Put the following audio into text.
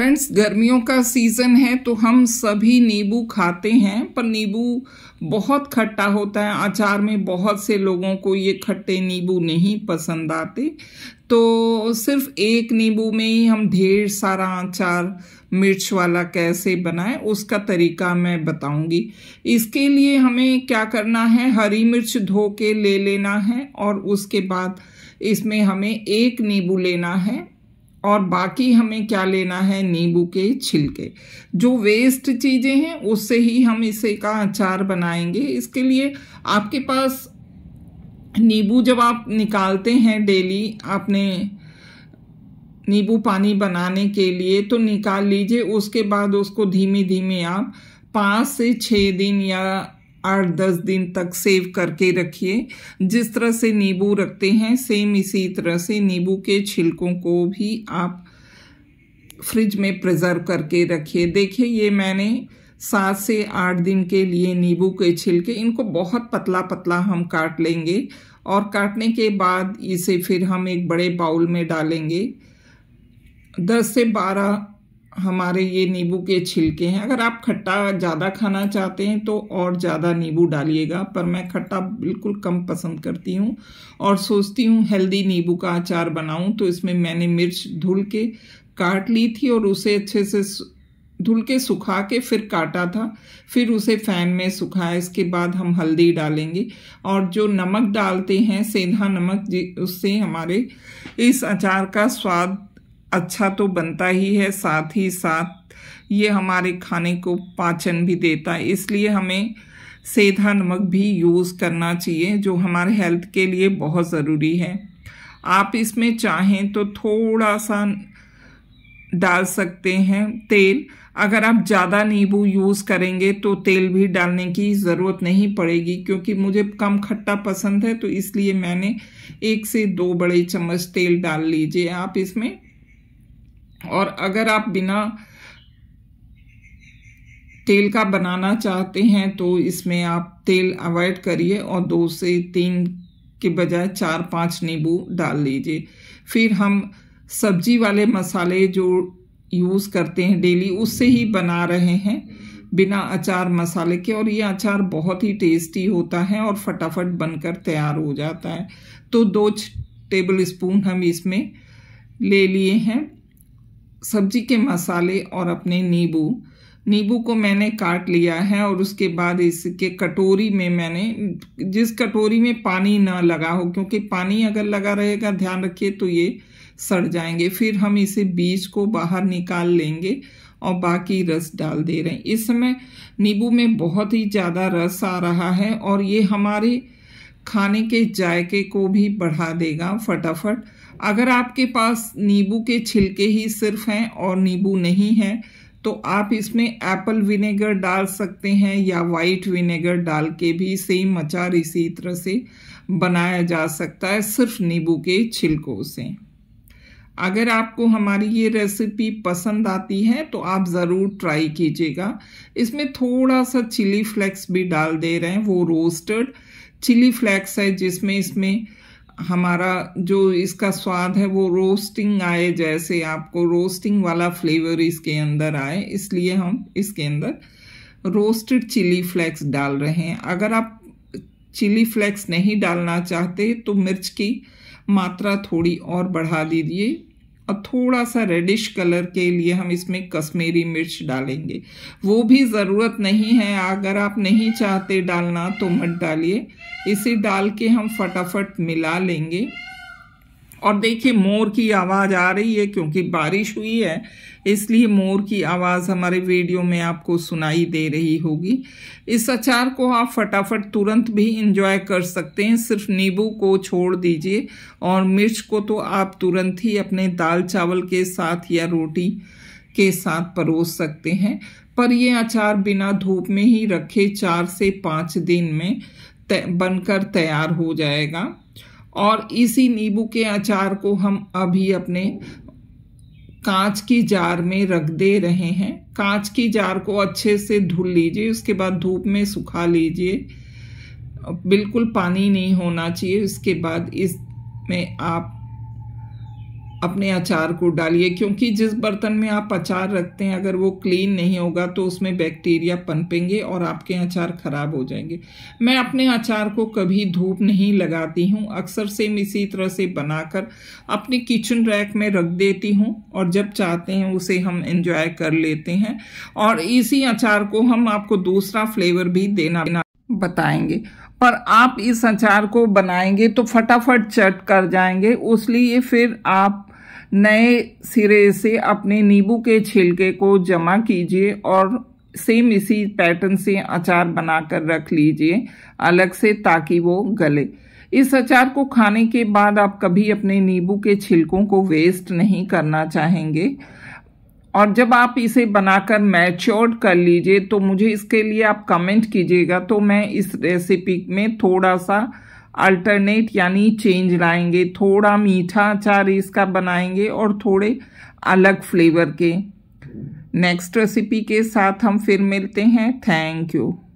friends गर्मियों का season है तो हम सभी नींबू खाते हैं पर नींबू बहुत खट्टा होता है अचार में बहुत से लोगों को ये खट्टे नींबू नहीं पसंद आते तो सिर्फ एक नींबू में ही हम ढेर सारा अचार मिर्च वाला कैसे बनाए उसका तरीका मैं बताऊंगी इसके लिए हमें क्या करना है हरी मिर्च धो के ले लेना है और उसके बाद इसमें हमें एक नींबू लेना है और बाकी हमें क्या लेना है नींबू के छिलके जो वेस्ट चीज़ें हैं उससे ही हम इसे का अचार बनाएंगे इसके लिए आपके पास नींबू जब आप निकालते हैं डेली आपने नींबू पानी बनाने के लिए तो निकाल लीजिए उसके बाद उसको धीमे धीमे आप पाँच से छः दिन या आठ दस दिन तक सेव करके रखिए जिस तरह से नींबू रखते हैं सेम इसी तरह से नींबू के छिलकों को भी आप फ्रिज में प्रिजर्व करके रखिए देखिए ये मैंने सात से आठ दिन के लिए नींबू के छिलके इनको बहुत पतला पतला हम काट लेंगे और काटने के बाद इसे फिर हम एक बड़े बाउल में डालेंगे दस से बारह हमारे ये नींबू के छिलके हैं अगर आप खट्टा ज़्यादा खाना चाहते हैं तो और ज़्यादा नींबू डालिएगा पर मैं खट्टा बिल्कुल कम पसंद करती हूँ और सोचती हूँ हेल्दी नींबू का अचार बनाऊँ तो इसमें मैंने मिर्च धुल के काट ली थी और उसे अच्छे से धुल के सुखा के फिर काटा था फिर उसे फैन में सुखाया इसके बाद हम हल्दी डालेंगे और जो नमक डालते हैं सेंधा नमक उससे हमारे इस अचार का स्वाद अच्छा तो बनता ही है साथ ही साथ ये हमारे खाने को पाचन भी देता है इसलिए हमें सेधा नमक भी यूज़ करना चाहिए जो हमारे हेल्थ के लिए बहुत ज़रूरी है आप इसमें चाहें तो थोड़ा सा डाल सकते हैं तेल अगर आप ज़्यादा नींबू यूज़ करेंगे तो तेल भी डालने की ज़रूरत नहीं पड़ेगी क्योंकि मुझे कम खट्टा पसंद है तो इसलिए मैंने एक से दो बड़े चम्मच तेल डाल लीजिए आप इसमें और अगर आप बिना तेल का बनाना चाहते हैं तो इसमें आप तेल अवॉइड करिए और दो से तीन के बजाय चार पांच नींबू डाल लीजिए फिर हम सब्जी वाले मसाले जो यूज़ करते हैं डेली उससे ही बना रहे हैं बिना अचार मसाले के और ये अचार बहुत ही टेस्टी होता है और फटाफट बनकर तैयार हो जाता है तो दो टेबल स्पून हम इसमें ले लिए हैं सब्जी के मसाले और अपने नींबू नींबू को मैंने काट लिया है और उसके बाद इसके कटोरी में मैंने जिस कटोरी में पानी ना लगा हो क्योंकि पानी अगर लगा रहेगा ध्यान रखिए तो ये सड़ जाएंगे फिर हम इसे बीज को बाहर निकाल लेंगे और बाकी रस डाल दे रहे हैं इस समय नींबू में बहुत ही ज़्यादा रस आ रहा है और ये हमारे खाने के जायके को भी बढ़ा देगा फटाफट अगर आपके पास नींबू के छिलके ही सिर्फ हैं और नींबू नहीं है तो आप इसमें एप्पल विनेगर डाल सकते हैं या वाइट विनेगर डाल के भी सेम अचार इसी तरह से बनाया जा सकता है सिर्फ नींबू के छिलकों से अगर आपको हमारी ये रेसिपी पसंद आती है तो आप ज़रूर ट्राई कीजिएगा इसमें थोड़ा सा चिली फ्लेक्स भी डाल दे रहे हैं वो रोस्टेड चिली फ्लेक्स है जिसमें इसमें हमारा जो इसका स्वाद है वो रोस्टिंग आए जैसे आपको रोस्टिंग वाला फ्लेवर इसके अंदर आए इसलिए हम इसके अंदर रोस्टेड चिली फ्लेक्स डाल रहे हैं अगर आप चिली फ्लेक्स नहीं डालना चाहते तो मिर्च की मात्रा थोड़ी और बढ़ा दीजिए और थोड़ा सा रेडिश कलर के लिए हम इसमें कश्मीरी मिर्च डालेंगे वो भी ज़रूरत नहीं है अगर आप नहीं चाहते डालना तो मत डालिए इसे डाल के हम फटाफट मिला लेंगे और देखिए मोर की आवाज़ आ रही है क्योंकि बारिश हुई है इसलिए मोर की आवाज़ हमारे वीडियो में आपको सुनाई दे रही होगी इस अचार को आप फटाफट तुरंत भी इंजॉय कर सकते हैं सिर्फ नींबू को छोड़ दीजिए और मिर्च को तो आप तुरंत ही अपने दाल चावल के साथ या रोटी के साथ परोस सकते हैं पर यह अचार बिना धूप में ही रखे चार से पाँच दिन में बनकर तैयार हो जाएगा और इसी नींबू के अचार को हम अभी अपने कांच की जार में रख दे रहे हैं कांच की जार को अच्छे से धुल लीजिए उसके बाद धूप में सुखा लीजिए बिल्कुल पानी नहीं होना चाहिए उसके बाद इसमें आप अपने अचार को डालिए क्योंकि जिस बर्तन में आप अचार रखते हैं अगर वो क्लीन नहीं होगा तो उसमें बैक्टीरिया पनपेंगे और आपके अचार ख़राब हो जाएंगे मैं अपने अचार को कभी धूप नहीं लगाती हूँ अक्सर से मैं इसी तरह से बनाकर अपने किचन रैक में रख देती हूँ और जब चाहते हैं उसे हम इंजॉय कर लेते हैं और इसी अचार को हम आपको दूसरा फ्लेवर भी देना बताएंगे पर आप इस अचार को बनाएंगे तो फटाफट चट कर जाएंगे उसलिए फिर आप नए सिरे से अपने नींबू के छिलके को जमा कीजिए और सेम इसी पैटर्न से अचार बनाकर रख लीजिए अलग से ताकि वो गले इस अचार को खाने के बाद आप कभी अपने नींबू के छिलकों को वेस्ट नहीं करना चाहेंगे और जब आप इसे बनाकर मैच्योर्ड कर लीजिए तो मुझे इसके लिए आप कमेंट कीजिएगा तो मैं इस रेसिपी में थोड़ा सा अल्टरनेट यानी चेंज लाएंगे थोड़ा मीठा अचार इसका बनाएंगे और थोड़े अलग फ्लेवर के नेक्स्ट रेसिपी के साथ हम फिर मिलते हैं थैंक यू